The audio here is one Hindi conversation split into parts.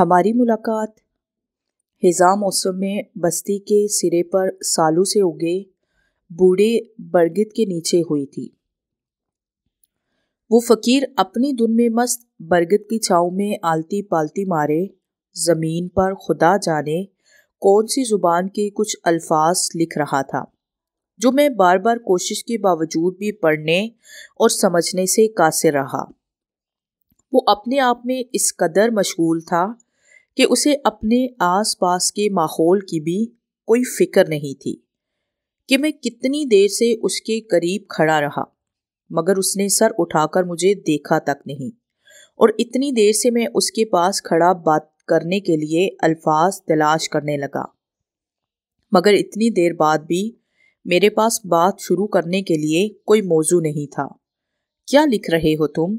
हमारी मुलाकात हिजा मौसम में बस्ती के सिरे पर सालों से उगे बूढ़े बरगद के नीचे हुई थी वो फ़कीर अपनी धुन में मस्त बरगद की छाव में आलती पालती मारे ज़मीन पर खुदा जाने कौन सी ज़ुबान के कुछ अल्फाज लिख रहा था जो मैं बार बार कोशिश के बावजूद भी पढ़ने और समझने से कासिर रहा वो अपने आप में इस कदर मशगूल था कि उसे अपने आसपास के माहौल की भी कोई फिक्र नहीं थी कि मैं कितनी देर से उसके करीब खड़ा रहा मगर उसने सर उठाकर मुझे देखा तक नहीं और इतनी देर से मैं उसके पास खड़ा बात करने के लिए अल्फाज तलाश करने लगा मगर इतनी देर बाद भी मेरे पास बात शुरू करने के लिए कोई मौजू नहीं था क्या लिख रहे हो तुम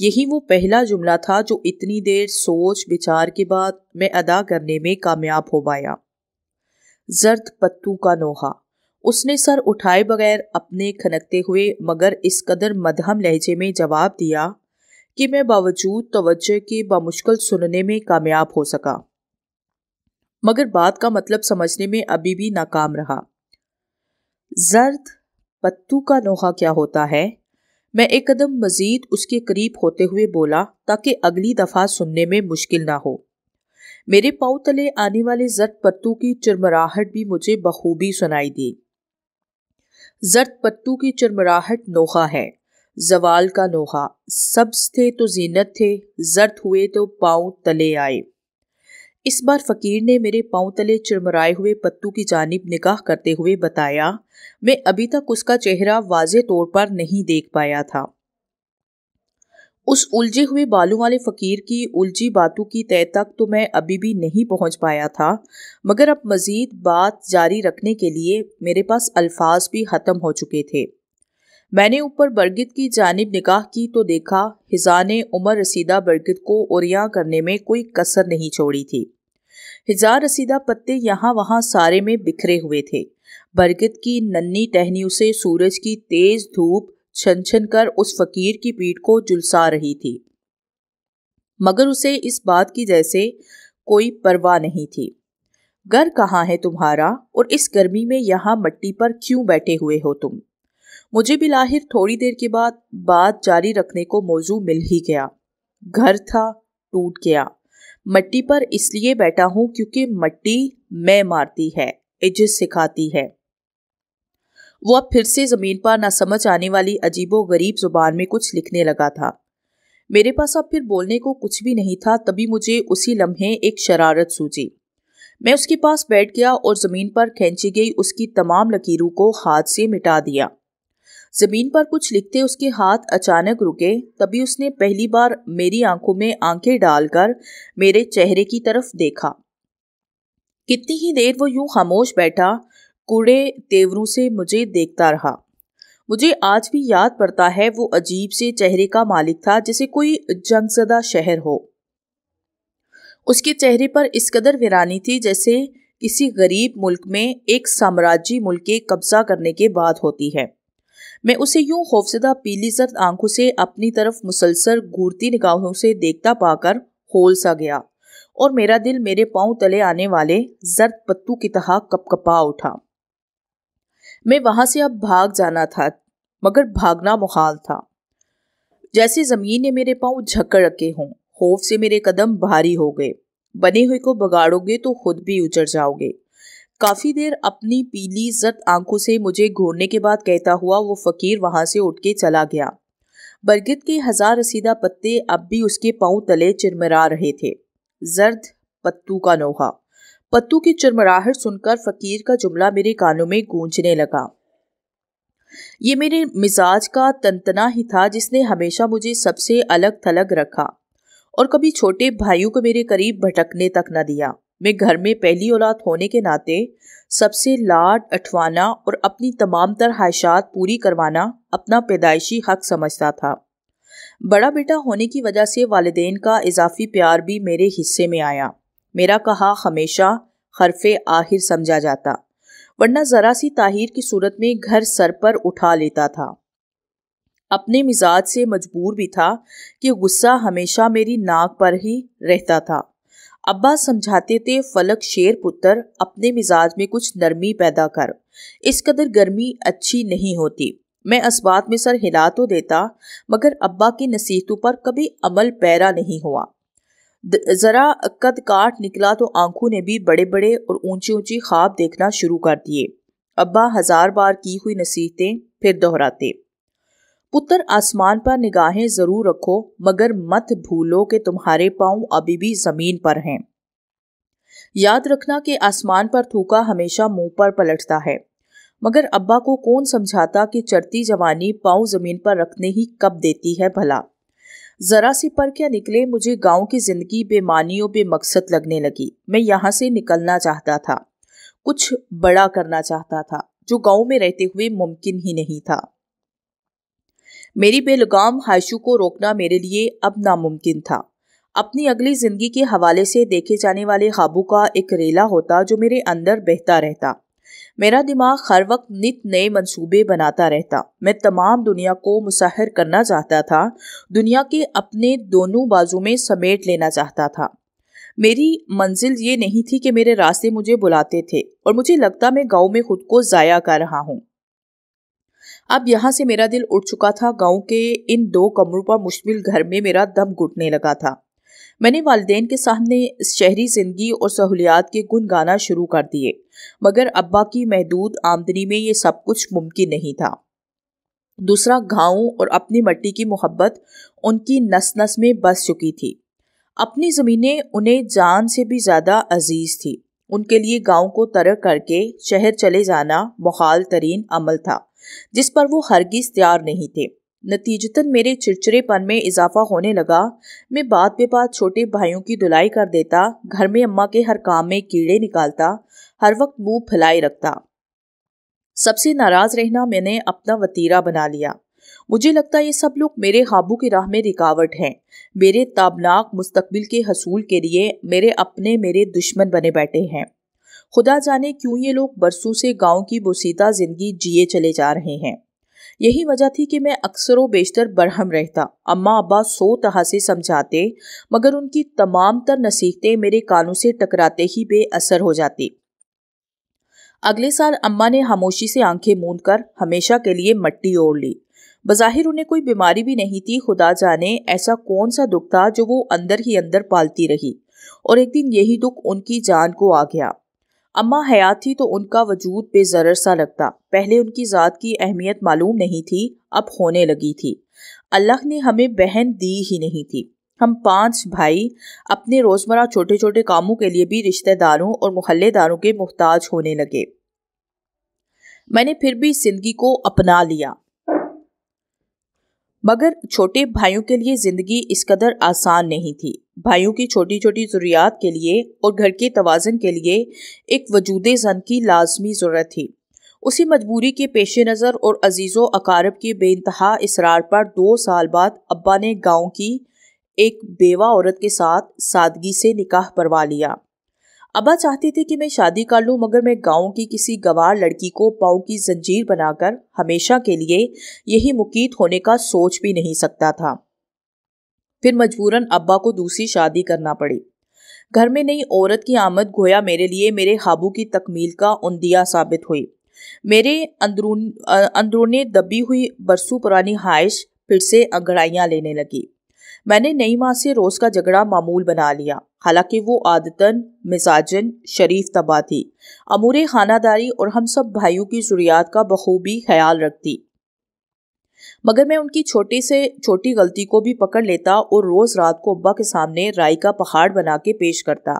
यही वो पहला जुमला था जो इतनी देर सोच विचार के बाद मैं अदा करने में कामयाब हो पाया जर्द पत्तू का नोहा उसने सर उठाए बगैर अपने खनकते हुए मगर इस कदर मदहम लहजे में जवाब दिया कि मैं बावजूद तवज्जो के बामुश्किल सुनने में कामयाब हो सका मगर बात का मतलब समझने में अभी भी नाकाम रहा जर्द पत्तू का नोहा क्या होता है मैं एक कदम मजीद उसके करीब होते हुए बोला ताकि अगली दफा सुनने में मुश्किल ना हो मेरे पाँव तले आने वाले जट पत्तू की चुरमराहट भी मुझे बखूबी सुनाई दी जट पत्तू की चुरमराहट नोहा है जवाल का नोहा सब्ज थे तो जीनत थे जर्द हुए तो पाँव तले आए इस बार फकीर ने मेरे पाँव तले चिरमराए हुए पत्तू की जानब निगाह करते हुए बताया मैं अभी तक उसका चेहरा वाजे तौर पर नहीं देख पाया था उस उलझे हुए बालों वाले फ़कीर की उलझी बातों की तय तक तो मैं अभी भी नहीं पहुंच पाया था मगर अब मज़ीद बात जारी रखने के लिए मेरे पास अल्फाज भी ख़त्म हो चुके थे मैंने ऊपर बरगद की जानब निगाह की तो देखा हिजा ने उमर रसीदा बरगद को ओरिया करने में कोई कसर नहीं छोड़ी थी हजार रसीदा पत्ते यहाँ वहाँ सारे में बिखरे हुए थे बरगद की नन्नी टहनियों से सूरज की तेज धूप छन छन कर उस फकीर की पीठ को जुलसा रही थी मगर उसे इस बात की जैसे कोई परवाह नहीं थी घर कहाँ है तुम्हारा और इस गर्मी में यहाँ मट्टी पर क्यों बैठे हुए हो तुम मुझे भी लाहिर थोड़ी देर के बाद बात जारी रखने को मौजू मिल ही गया घर था टूट गया मट्टी पर इसलिए बैठा हूं क्योंकि मट्टी मैं मारती है इज्जत सिखाती है वह फिर से ज़मीन पर ना समझ आने वाली अजीबो गरीब जुबान में कुछ लिखने लगा था मेरे पास अब फिर बोलने को कुछ भी नहीं था तभी मुझे उसी लम्हे एक शरारत सूझी मैं उसके पास बैठ गया और ज़मीन पर खेची गई उसकी तमाम लकीरों को हाथ से मिटा दिया जमीन पर कुछ लिखते उसके हाथ अचानक रुके तभी उसने पहली बार मेरी आंखों में आंखें डालकर मेरे चेहरे की तरफ देखा कितनी ही देर वो यूं खामोश बैठा कूड़े तेवरों से मुझे देखता रहा मुझे आज भी याद पड़ता है वो अजीब से चेहरे का मालिक था जैसे कोई जंगजदा शहर हो उसके चेहरे पर इस कदर वीरानी थी जैसे किसी गरीब मुल्क में एक साम्राज्य मुल्क के कब्जा करने के बाद होती है मैं उसे यूं खौफजदा पीली जर्द आंखों से अपनी तरफ मुसलसल घूरती निगाहों से देखता पाकर होल सा गया और मेरा दिल मेरे पांव तले आने वाले जर्द पत्तू की तरह कपकपा उठा मैं वहां से अब भाग जाना था मगर भागना मुहाल था जैसे जमीन ने मेरे पांव झकड़ रखे हों खौफ से मेरे कदम भारी हो गए बने हुए को बगाड़ोगे तो खुद भी उजड़ जाओगे काफी देर अपनी पीली जद आंखों से मुझे घूरने के बाद कहता हुआ वो फकीर वहां से उठ के चला गया बरगद के हजार रसीदा पत्ते अब भी उसके पांव तले चिरमरा रहे थे जर्द पत्तू का नोहा पत्तू की चिरमराहट सुनकर फकीर का जुमला मेरे कानों में गूंजने लगा ये मेरे मिजाज का तनतना ही था जिसने हमेशा मुझे सबसे अलग थलग रखा और कभी छोटे भाइयों को मेरे करीब भटकने तक न दिया मैं घर में पहली औलाद होने के नाते सबसे लाड अठवाना और अपनी तमाम तर ख्वाहिशात पूरी करवाना अपना पैदाइशी हक समझता था बड़ा बेटा होने की वजह से वालदेन का इजाफी प्यार भी मेरे हिस्से में आया मेरा कहा हमेशा हरफे आहिर समझा जाता वरना ज़रा सी ताहिर की सूरत में घर सर पर उठा लेता था अपने मिजाज से मजबूर भी था कि गुस्सा हमेशा मेरी नाक पर ही रहता था अब्बा समझाते थे फलक शेर पुत्र अपने मिजाज में कुछ नरमी पैदा कर इस कदर गर्मी अच्छी नहीं होती मैं असबात में सर हिला तो देता मगर अब्बा की नसीहतों पर कभी अमल पैरा नहीं हुआ ज़रा कद काट निकला तो आंखों ने भी बड़े बड़े और ऊंची ऊंची ख्वाब देखना शुरू कर दिए अब्बा हजार बार की हुई नसीहतें फिर दोहराते पुत्र आसमान पर निगाहें जरूर रखो मगर मत भूलो कि तुम्हारे पांव अभी भी जमीन पर हैं याद रखना कि आसमान पर थूका हमेशा मुंह पर पलटता है मगर अब्बा को कौन समझाता कि चढ़ती जवानी पांव जमीन पर रखने ही कब देती है भला जरा सी पर क्या निकले मुझे गांव की जिंदगी बेमानी और बेमकसद लगने लगी मैं यहाँ से निकलना चाहता था कुछ बड़ा करना चाहता था जो गांव में रहते हुए मुमकिन ही नहीं था मेरी बेलगाम हाइशू को रोकना मेरे लिए अब नामुमकिन था अपनी अगली जिंदगी के हवाले से देखे जाने वाले खाबू का एक रेला होता जो मेरे अंदर बहता रहता मेरा दिमाग हर वक्त नित नए मंसूबे बनाता रहता मैं तमाम दुनिया को मुसाहर करना चाहता था दुनिया के अपने दोनों बाजू में समेट लेना चाहता था मेरी मंजिल ये नहीं थी कि मेरे रास्ते मुझे बुलाते थे और मुझे लगता मैं गांव में खुद को ज़ाया कर रहा हूँ अब यहाँ से मेरा दिल उठ चुका था गांव के इन दो कमरों पर मुश्किल घर में मेरा दम घुटने लगा था मैंने वालदेन के सामने शहरी ज़िंदगी और सहूलियात के गुन गाना शुरू कर दिए मगर अब्बा की महदूद आमदनी में ये सब कुछ मुमकिन नहीं था दूसरा गाँव और अपनी मट्टी की मोहब्बत उनकी नस नस में बस चुकी थी अपनी ज़मीनें उन्हें जान से भी ज़्यादा अजीज़ थी उनके लिए गांव को तरक करके शहर चले जाना बहाल तरीन अमल था जिस पर वो हरगिज तैयार नहीं थे नतीजतन मेरे चिड़चिड़ेपन में इजाफा होने लगा मैं बात बे बात छोटे भाइयों की धुलाई कर देता घर में अम्मा के हर काम में कीड़े निकालता हर वक्त मुंह फैलाए रखता सबसे नाराज रहना मैंने अपना वतीरा बना लिया मुझे लगता ये सब लोग मेरे हाबू की राह में रिकावट हैं मेरे ताबनाक मुस्तबिल के हसूल के लिए मेरे अपने मेरे दुश्मन बने बैठे हैं खुदा जाने क्यों ये लोग बरसों से गांव की बोसीदा जिंदगी जिए चले जा रहे हैं यही वजह थी कि मैं अक्सर व बेशतर बरहम रहता अम्मा अब्बा सो तहा से समझाते मगर उनकी तमाम तर नसीहतें मेरे कानों से टकराते ही बेअसर हो जाती अगले साल अम्मा ने खामोशी से आंखें मूंद कर हमेशा के लिए मट्टी ओढ़ ली बज़ाहिर उन्हें कोई बीमारी भी नहीं थी खुदा जाने ऐसा कौन सा दुख था जो वो अंदर ही अंदर पालती रही और एक दिन यही दुख उनकी जान को आ गया अम्मा हयात थी तो उनका वजूद बेजर सा लगता पहले उनकी ज़ात की अहमियत मालूम नहीं थी अब होने लगी थी अल्लाह ने हमें बहन दी ही नहीं थी हम पांच भाई अपने रोज़मर्रा छोटे छोटे कामों के लिए भी रिश्तेदारों और महल्लेदारों के मुहताज होने लगे मैंने फिर भी जिंदगी को अपना लिया मगर छोटे भाइयों के लिए ज़िंदगी इस कदर आसान नहीं थी भाइयों की छोटी छोटी ज़रूरियात के लिए और घर के तोज़न के लिए एक वजूद जन की लाजमी ज़रूरत थी उसी मजबूरी के पेश नज़र और अजीज़ो अकारब के बेानतहा इसरार पर दो साल बाद अब्बा ने गाँव की एक बेवा औरत के साथ सादगी से निकाह परवा लिया अब्बा चाहते थे कि मैं शादी कर लूँ मगर मैं गांव की किसी गवार लड़की को पाँव की जंजीर बनाकर हमेशा के लिए यही मुकीत होने का सोच भी नहीं सकता था फिर मजबूरन अब्बा को दूसरी शादी करना पड़ी घर में नई औरत की आमद गोया मेरे लिए मेरे हाबू की तकमील का उंदिया साबित हुई मेरे अंदरून अंदरूनी दबी हुई बरसों पुरानी हाइश फिर से अंगड़ाइयाँ लेने लगी मैंने नई माँ से रोज़ का झगड़ा मामूल बना लिया हालांकि वो आदतन मिजाजन शरीफ तबाह थी अमूर खानादारी और हम सब भाइयों की ज़रूरियात का बखूबी ख्याल रखती मगर मैं उनकी छोटी से छोटी गलती को भी पकड़ लेता और रोज़ रात को अब्बा के सामने राई का पहाड़ बना के पेश करता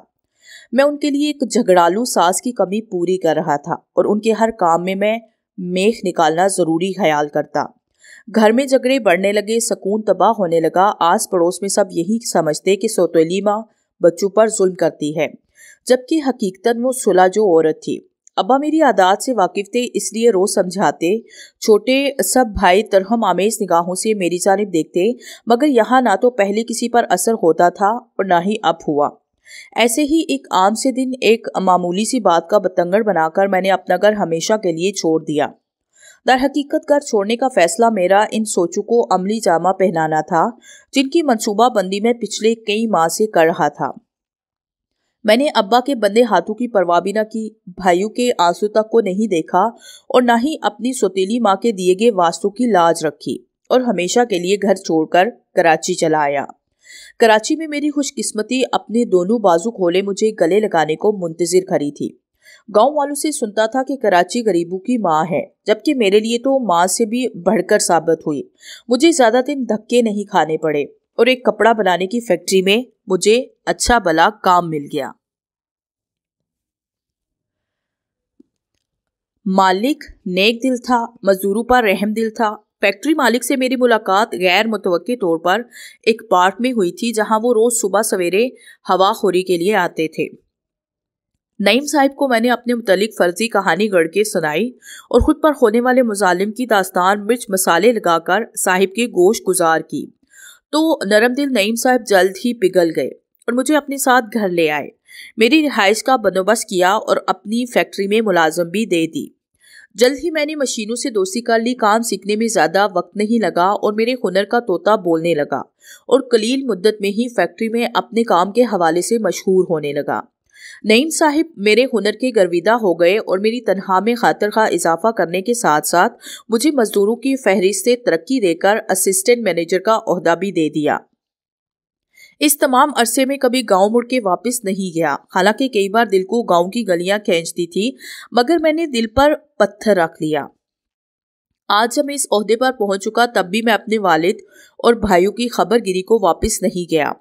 मैं उनके लिए एक झगड़ालू सास की कमी पूरी कर रहा था और उनके हर काम में मैं मेख निकालना ज़रूरी ख्याल करता घर में झगड़े बढ़ने लगे सुकून तबाह होने लगा आस पड़ोस में सब यही समझते कि सोतेली माँ बच्चों पर जुल्म करती है जबकि हकीकतन वो सुलह जो औरत थी अब्बा मेरी आदात से वाकिफ थे इसलिए रोज़ समझाते छोटे सब भाई तरहम आमेज निगाहों से मेरी जानब देखते मगर यहाँ ना तो पहले किसी पर असर होता था और ना ही अब हुआ ऐसे ही एक आम से दिन एक मामूली सी बात का बतंगड़ बनाकर मैंने अपना घर हमेशा के लिए छोड़ दिया दर हकीकत घर छोड़ने का फैसला मेरा इन सोचों को अमली जामा पहनाना था जिनकी मनसूबा बंदी में पिछले कई माह से कर रहा था मैंने अब्बा के बंदे हाथों की परवाह भी ना की भाइयों के आंसू तक को नहीं देखा और ना ही अपनी सौतीली माँ के दिए गए वास्तु की लाज रखी और हमेशा के लिए घर छोड़कर कराची चला आया कराची में मेरी खुशकिस्मती अपने दोनों बाजू खोले मुझे गले लगाने को मुंतजिर खड़ी थी गांव वालों से सुनता था कि कराची गरीबों की माँ है जबकि मेरे लिए तो माँ से भी बढ़कर साबित हुई मुझे ज़्यादा दिन धक्के नहीं खाने पड़े और एक कपड़ा बनाने की फैक्ट्री में मुझे अच्छा भला काम मिल गया मालिक नेक दिल था मजदूरों पर रहम दिल था फैक्ट्री मालिक से मेरी मुलाकात गैर मुतव तौर पर एक पार्क में हुई थी जहां वो रोज़ सुबह सवेरे हवाखोरी के लिए आते थे नईम साहिब को मैंने अपने मुतलिक फर्जी कहानी गढ़ के सुनाई और ख़ुद पर होने वाले मुजालिम की दास्तान मिर्च मसाले लगाकर साहिब के गोश गुजार की तो नरम दिल नईम साहब जल्द ही पिघल गए और मुझे अपने साथ घर ले आए मेरी रिहाइश का बंदोबस्त किया और अपनी फैक्ट्री में मुलाजम भी दे दी जल्द ही मैंने मशीनों से दोस्ती कर ली काम सीखने में ज़्यादा वक्त नहीं लगा और मेरे हुनर का तोता बोलने लगा और कलील मुद्दत में ही फैक्ट्री में अपने काम के हवाले से मशहूर होने लगा नईम साहिब मेरे हुनर के गर्विदा हो गए और मेरी तनखा में खातर खा इजाफा करने के साथ साथ मुझे मजदूरों की फहरिस्त तरक्की देकर असिस्टेंट मैनेजर का अहदा भी दे दिया इस तमाम अरसे में कभी गांव मुड़ के वापस नहीं गया हालांकि कई बार दिल को गांव की गलियां खींचती थी मगर मैंने दिल पर पत्थर रख लिया आज जब मैं इस अहदे पर पहुंच चुका तब भी मैं अपने वालिद और भाइयों की खबरगिरी को वापस नहीं गया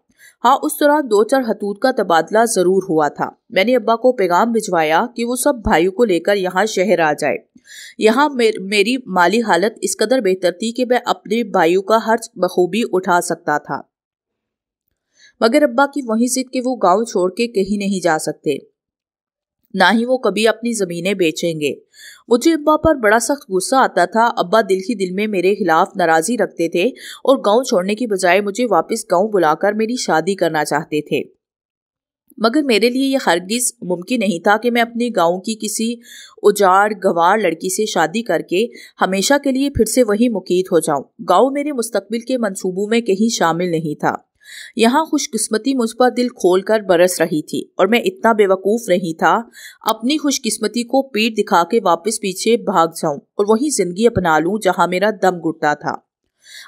हाँ उस दौरान दो चार हतूत का तबादला जरूर हुआ था मैंने अब्बा को पैगाम भिजवाया कि वो सब भाइयों को लेकर यहाँ शहर आ जाए यहाँ मेर, मेरी माली हालत इस कदर बेहतर थी कि मैं अपने भाइयों का हर बखूबी उठा सकता था मगर अब्बा की वहीं जिद कि वो गांव छोड़ के कहीं नहीं जा सकते ना ही वो कभी अपनी ज़मीनें बेचेंगे मुझे अब्बा पर बड़ा सख्त गुस्सा आता था अब्बा दिल ही दिल में मेरे खिलाफ नाराज़ी रखते थे और गांव छोड़ने की बजाय मुझे वापस गांव बुलाकर मेरी शादी करना चाहते थे मगर मेरे लिए यह हरगिज़ मुमकिन नहीं था कि मैं अपने गांव की किसी उजाड़ गवार लड़की से शादी करके हमेशा के लिए फिर से वहीं मुकीद हो जाऊं गांव मेरे मुस्तबिल के मंसूबों में कहीं शामिल नहीं था यहाँ खुशकिस्मती मुझ पर दिल खोल कर बरस रही थी और मैं इतना बेवकूफ़ नहीं था अपनी खुशकिस्मती को पीठ दिखा के वापस पीछे भाग जाऊं और वही ज़िंदगी अपना लूं जहाँ मेरा दम घुटता था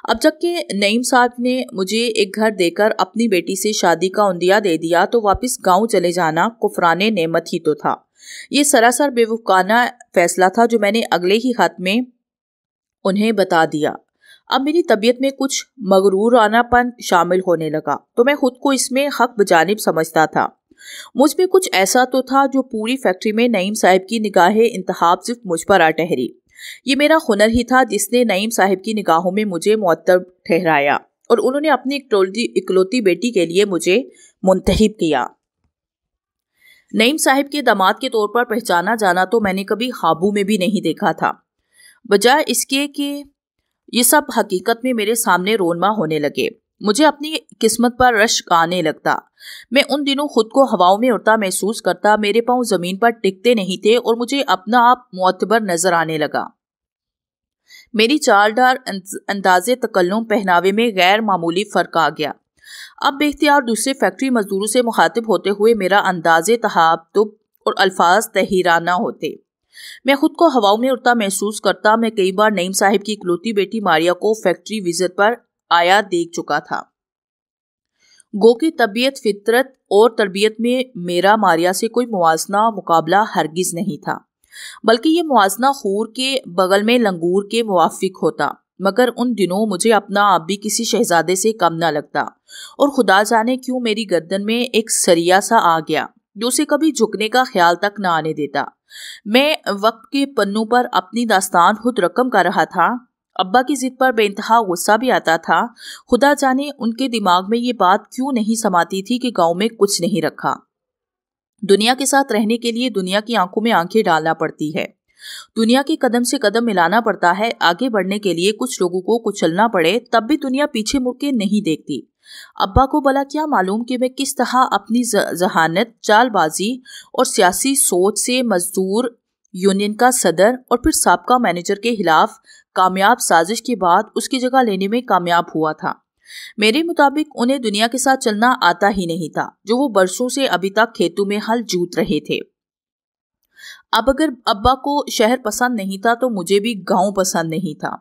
अब जबकि नईम साहब ने मुझे एक घर देकर अपनी बेटी से शादी का उंदिया दे दिया तो वापस गांव चले जाना कुफरान नेमत ही तो था ये सरासर बेवकाना फैसला था जो मैंने अगले ही हाथ में उन्हें बता दिया अब मेरी तबीयत में कुछ मगरूर आनापन शामिल होने लगा तो मैं खुद को इसमें हक बजानिब समझता था मुझ में कुछ ऐसा तो था जो पूरी फैक्ट्री में नईम साहब की निगाहें इंतहाब सिर्फ मुझ पर आ ठहरी ये मेरा हुनर ही था जिसने नईम साहब की निगाहों में मुझे मुअत्तब ठहराया और उन्होंने अपनी इकलौती बेटी के लिए मुझे मुंतब किया नईम साहब के दामाद के तौर पर पहचाना जाना तो मैंने कभी हाबू में भी नहीं देखा था बजाय इसके कि ये सब हकीकत में मेरे सामने रोनमा होने लगे मुझे अपनी किस्मत पर रश आने लगता मैं उन दिनों खुद को हवाओं में उड़ता महसूस करता मेरे पांव ज़मीन पर टिकते नहीं थे और मुझे अपना आप मुतबर नज़र आने लगा मेरी डार अंदाजे तकल्लुम पहनावे में गैर मामूली फ़र्क आ गया अब बेख्तियार दूसरे फैक्ट्री मजदूरों से मुखातिब होते हुए मेरा अंदाजे तहाब तुब और अल्फाज तहिराना होते मैं खुद को हवाओं में उड़ता महसूस करता मैं कई बार नईम साहिब की इकलौती बेटी मारिया को फैक्ट्री विजिट पर आया देख चुका था गो की तबीयत फितरत और तरबियत में मेरा मारिया से कोई मुआजना मुकाबला हरगिज नहीं था बल्कि ये मुआजना खूर के बगल में लंगूर के मुआफिक होता मगर उन दिनों मुझे अपना आप भी किसी शहजादे से कम ना लगता और खुदा जाने क्यों मेरी गर्दन में एक सरिया सा आ गया जो उसे कभी झुकने का ख्याल तक न आने देता मैं वक्त के पन्नों पर अपनी दास्तान खुद रकम कर रहा था अब्बा की जिद पर बेतहा गुस्सा भी आता था खुदा जाने उनके दिमाग में ये बात क्यों नहीं समाती थी कि गांव में कुछ नहीं रखा दुनिया के साथ रहने के लिए दुनिया की आंखों में आंखें डालना पड़ती है दुनिया के कदम से कदम मिलाना पड़ता है आगे बढ़ने के लिए कुछ लोगों को कुचलना पड़े तब भी दुनिया पीछे मुड़ के नहीं देखती अब्बा को भला क्या मालूम कि मैं किस तरह अपनी जहानत चालबाजी और सियासी सोच से मजदूर यूनियन का सदर और फिर सबका मैनेजर के खिलाफ कामयाब साजिश के बाद उसकी जगह लेने में कामयाब हुआ था मेरे मुताबिक उन्हें दुनिया के साथ चलना आता ही नहीं था जो वो बरसों से अभी तक खेतों में हल जूत रहे थे अब अगर अब्बा को शहर पसंद नहीं था तो मुझे भी गांव पसंद नहीं था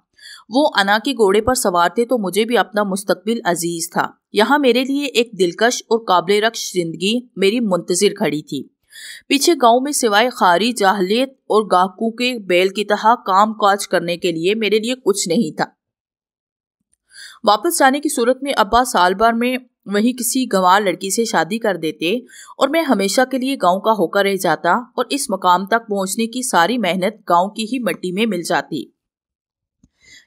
वो अना के घोड़े पर सवार थे तो मुझे भी अपना मुस्तबिल अजीज था यहाँ मेरे लिए एक दिलकश और काबिल रक्ष जिंदगी मेरी मुंतजर खड़ी थी पीछे गांव में सिवाय खारी जाहलीत और गाहकों के बैल की तरह काम काज करने के लिए मेरे लिए कुछ नहीं था वापस जाने की सूरत में अब्बा साल भर में वही किसी गंवार लड़की से शादी कर देते और मैं हमेशा के लिए गांव का होकर रह जाता और इस मकाम तक पहुंचने की सारी मेहनत गांव की ही मट्टी में मिल जाती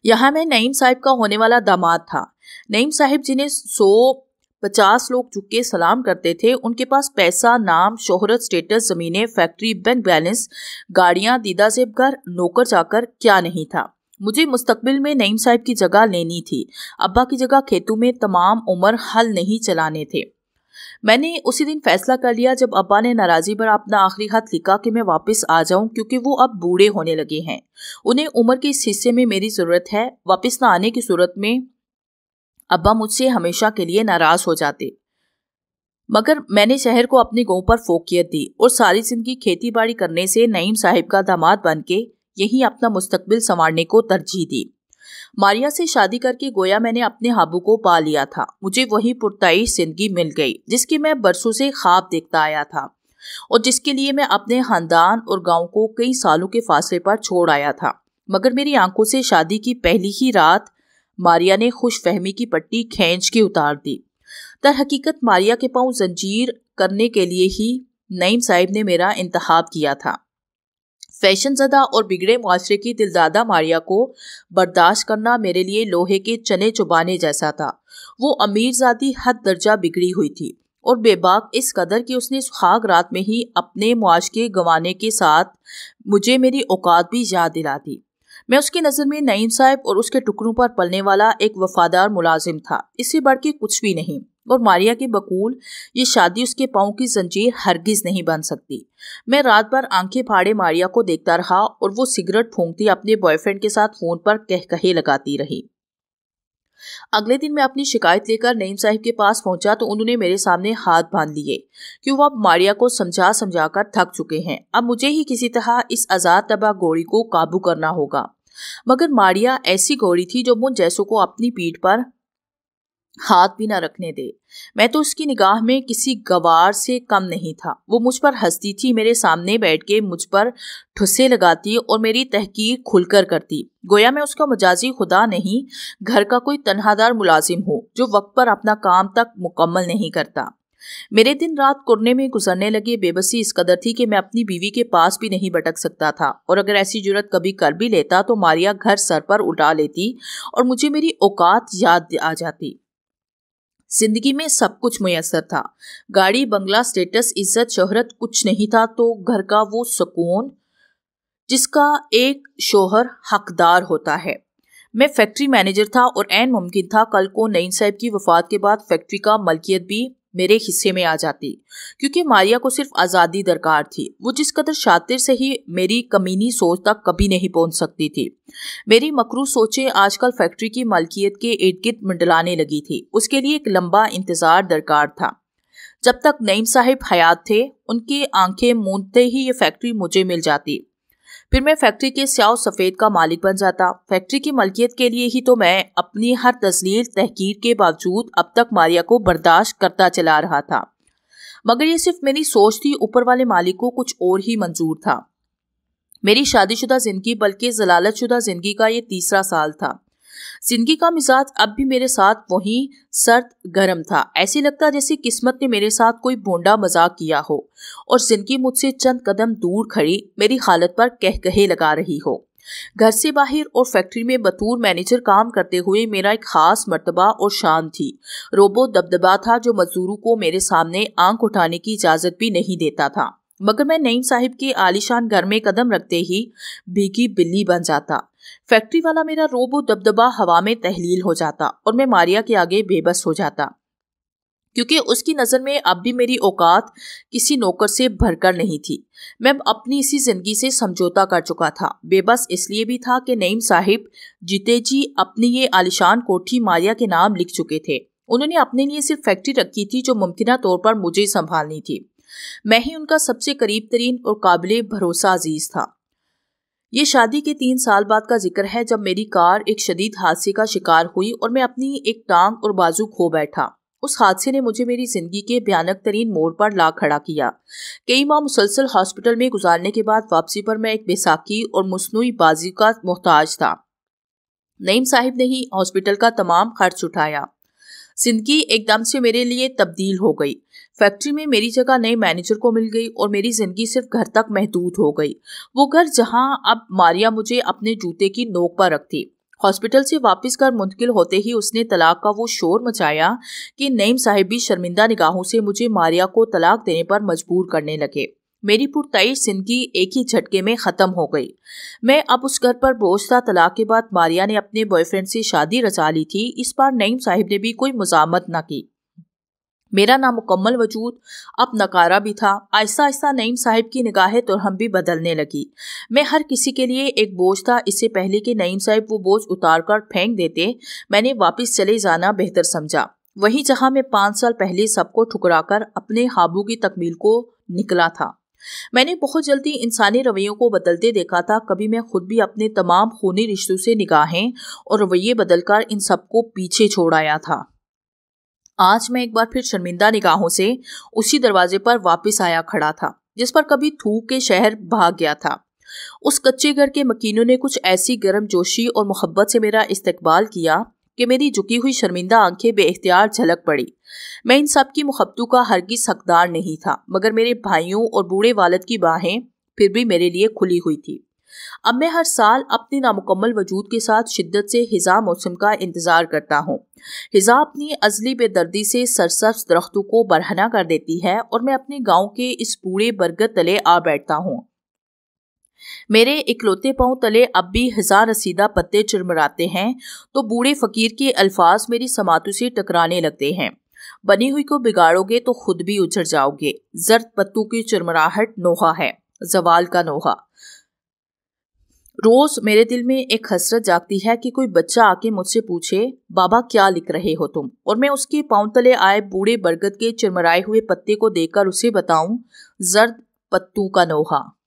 यहाँ में नईम साहिब का होने वाला दामाद था नईम साहिब जिन्हें सौ पचास लोग झुक के सलाम करते थे उनके पास पैसा नाम शोहरत स्टेटस ज़मीनें फैक्ट्री बैंक बैलेंस गाड़ियाँ दीदा जेब घर नौकर जाकर क्या नहीं था मुझे मुस्तकबिल में नईम साहिब की जगह लेनी थी अब्बा की जगह खेतों में तमाम उम्र हल नहीं चलाने थे मैंने उसी दिन फैसला कर लिया जब अब्बा ने नाराजी पर अपना आखिरी हाथ लिखा कि मैं वापस आ जाऊं क्योंकि वो अब बूढ़े होने लगे हैं उन्हें उम्र के इस हिस्से में मेरी ज़रूरत है वापस ना आने की सूरत में अब्बा मुझसे हमेशा के लिए नाराज़ हो जाते मगर मैंने शहर को अपने गांव पर फोकियत दी और सारी जिंदगी खेती बाड़ी करने से नईम साहिब का दामाद बन के यही अपना मुस्तबिल संवारने को तरजीह दी मारिया से शादी करके गोया मैंने अपने हाबू को पा लिया था मुझे वही पुरताई जिंदगी मिल गई जिसकी मैं बरसों से ख्वाब देखता आया था और जिसके लिए मैं अपने खानदान और गांव को कई सालों के फासले पर छोड़ आया था मगर मेरी आंखों से शादी की पहली ही रात मारिया ने खुश फहमी की पट्टी खींच के उतार दी दर हकीकत मारिया के पाँव जंजीर करने के लिए ही नईम साहिब ने मेरा इंतहाब किया था फैशन ज़दा और बिगड़े माशरे की दिलदादा मारिया को बर्दाश्त करना मेरे लिए लोहे के चने चुबाने जैसा था वो अमीर जदी हद दर्जा बिगड़ी हुई थी और बेबाक इस कदर कि उसने सुहाग रात में ही अपने मुआश के गंवाने के साथ मुझे मेरी औकात भी याद दिला दी मैं उसकी नज़र में नईम साहब और उसके टुकड़ों पर पलने वाला एक वफादार मुलाजिम था इससे बढ़ के कुछ भी नहीं और मारिया के बकूल ये शादी उसके पाँव की जंजीर हरगिज नहीं बन सकती मैं रात भर आंखें फाड़े मारिया को देखता रहा और वो सिगरेट फूंकती अपने बॉयफ्रेंड के साथ फोन पर कह कहे लगाती रही अगले दिन मैं अपनी शिकायत लेकर नईम साहिब के पास पहुंचा तो उन्होंने मेरे सामने हाथ बांध लिए कि वो अब मारिया को समझा समझा कर थक चुके हैं अब मुझे ही किसी तरह इस आज़ाद तबाह गोरी को काबू करना होगा मगर मारिया ऐसी गोरी थी जो मुझ जैसों को अपनी पीठ पर हाथ भी ना रखने दे मैं तो उसकी निगाह में किसी गवार से कम नहीं था वो मुझ पर हंसती थी मेरे सामने बैठ के मुझ पर ठुसे लगाती और मेरी तहकीर खुलकर करती गोया मैं उसका मजाजी खुदा नहीं घर का कोई तनहादार मुलाजिम हूँ जो वक्त पर अपना काम तक मुकम्मल नहीं करता मेरे दिन रात कुरने में गुजरने लगे बेबसी इस कदर थी कि मैं अपनी बीवी के पास भी नहीं भटक सकता था और अगर ऐसी जरूरत कभी कर भी लेता तो मारिया घर सर पर उठा लेती और मुझे मेरी औकात याद आ जाती जिंदगी में सब कुछ मुयसर था गाड़ी बंगला स्टेटस इज्जत शोहरत कुछ नहीं था तो घर का वो सुकून जिसका एक शोहर हकदार होता है मैं फैक्ट्री मैनेजर था और एन मुमकिन था कल को नईन साहब की वफात के बाद फैक्ट्री का मलकियत भी मेरे हिस्से में आ जाती क्योंकि मारिया को सिर्फ आज़ादी दरकार थी वो जिस कदर शातिर से ही मेरी कमीनी सोच तक कभी नहीं पहुंच सकती थी मेरी मकरू सोचें आजकल फैक्ट्री की मालकियत के इर्द गिर्द मंडलाने लगी थी उसके लिए एक लंबा इंतज़ार दरकार था जब तक नईम साहिब हयात थे उनकी आंखें मूंदते ही ये फैक्ट्री मुझे मिल जाती फिर मैं फैक्ट्री के स्याव सफ़ेद का मालिक बन जाता फैक्ट्री की मलकियत के लिए ही तो मैं अपनी हर तस्लील तहकीर के बावजूद अब तक मारिया को बर्दाश्त करता चला रहा था मगर ये सिर्फ मेरी सोच थी ऊपर वाले मालिक को कुछ और ही मंजूर था मेरी शादीशुदा जिंदगी बल्कि जलालत शुदा जिंदगी का ये तीसरा साल था जिंदगी का मिजाज अब भी मेरे साथ वही सर्द गर्म था ऐसे लगता जैसे किस्मत ने मेरे साथ कोई बोंडा मजाक किया हो और जिंदगी मुझसे चंद कदम दूर खड़ी मेरी हालत पर कह कहे लगा रही हो घर से बाहर और फैक्ट्री में बतूर मैनेजर काम करते हुए मेरा एक खास मर्तबा और शान थी रोबो दबदबा था जो मजदूरों को मेरे सामने आंख उठाने की इजाज़त भी नहीं देता था मगर मैं नईम साहिब के आलिशान घर में कदम रखते ही भीगी बिल्ली बन जाता फैक्ट्री वाला मेरा रोबो दबदबा हवा में तहलील हो जाता और मैं मारिया के आगे बेबस हो जाता क्योंकि उसकी नज़र में अब भी मेरी औकात किसी नौकर से भरकर नहीं थी मैं अपनी इसी ज़िंदगी से समझौता कर चुका था बेबस इसलिए भी था कि नईम साहिब जीते जी अपनी ये आलिशान कोठी मारिया के नाम लिख चुके थे उन्होंने अपने लिए सिर्फ फैक्ट्री रखी थी जो मुमकिन तौर पर मुझे संभालनी थी मैं ही उनका सबसे करीब तरीन और काबिल भरोसा अजीज था ये शादी के तीन साल बाद का जिक्र है जब मेरी कार एक शदीद हादसे का शिकार हुई और मैं अपनी एक टांग और बाजू खो बैठा उस हादसे ने मुझे मेरी जिंदगी के भयानक तरीन मोड़ पर ला खड़ा किया कई माह मुसलसल हॉस्पिटल में गुजारने के बाद वापसी पर मैं एक बेसाखी और मसनू बाजी का मोहताज था नईम साहिब ने ही हॉस्पिटल का तमाम खर्च उठाया जिंदगी एकदम से मेरे लिए तब्दील हो गई फैक्ट्री में मेरी जगह नए मैनेजर को मिल गई और मेरी जिंदगी सिर्फ घर तक महदूद हो गई वो घर जहां अब मारिया मुझे अपने जूते की नोक पर रखती हॉस्पिटल से वापस घर मुंतकिल होते ही उसने तलाक का वो शोर मचाया कि नईम साहिब भी शर्मिंदा निगाहों से मुझे मारिया को तलाक देने पर मजबूर करने लगे मेरी पुरतई जिंदगी एक ही झटके में ख़त्म हो गई मैं अब उस घर पर बोझ था तलाक के बाद मारिया ने अपने बॉयफ्रेंड से शादी रचा ली थी इस बार नईम साहिब ने भी कोई मजामत न की मेरा नाम मुकम्मल वजूद अब नकारा भी था आहिस्ता आहिस्ता नईम साहिब की निगाहें तो हम भी बदलने लगी मैं हर किसी के लिए एक बोझ था इससे पहले कि नईम साहिब वो बोझ उतार कर फेंक देते मैंने वापस चले जाना बेहतर समझा वहीं जहां मैं पाँच साल पहले सबको ठुकराकर अपने हाबू की तकमील को निकला था मैंने बहुत जल्दी इंसानी रवैयों को बदलते देखा था कभी मैं खुद भी अपने तमाम खूनी रिश्तों से निगाहें और रवैये बदलकर इन सबको पीछे छोड़ आया था आज मैं एक बार फिर शर्मिंदा निगाहों से उसी दरवाजे पर वापस आया खड़ा था जिस पर कभी थूक के शहर भाग गया था उस कच्चे घर के मकीनों ने कुछ ऐसी गर्म जोशी और मोहब्बत से मेरा इस्तकबाल किया कि मेरी झुकी हुई शर्मिंदा आंखें बेख्तियार झलक पड़ी मैं इन सब की मुहब्बतों का हरगिज हकदार नहीं था मगर मेरे भाइयों और बूढ़े वालद की बाहें फिर भी मेरे लिए खुली हुई थी अब मैं हर साल अपने नामुकम्मल वजूद के साथ शिद्दत से हिजा मौसम का इंतज़ार करता हूँ हिजा अपनी अजली बेदर्दी से सरसब्स दरख्तों को बरहना कर देती है और मैं अपने गाँव के इस बूढ़े बरगद तले आ बैठता हूँ मेरे इकलौते पाँव तले अब भी हजार रसीदा पत्ते चरमराते हैं तो बूढ़े फकीर के अल्फाज मेरी समातों से टकराने लगते हैं बनी हुई को बिगाड़ोगे तो खुद भी उछड़ जाओगे जर्द पत्तों की चरमराहट नोहा है जवाल का नोहा रोज मेरे दिल में एक हसरत जागती है कि कोई बच्चा आके मुझसे पूछे बाबा क्या लिख रहे हो तुम और मैं उसके पाँव तले आए बूढ़े बरगद के चिरमराए हुए पत्ते को देखकर उसे बताऊं जर्द पत्तू का नोहा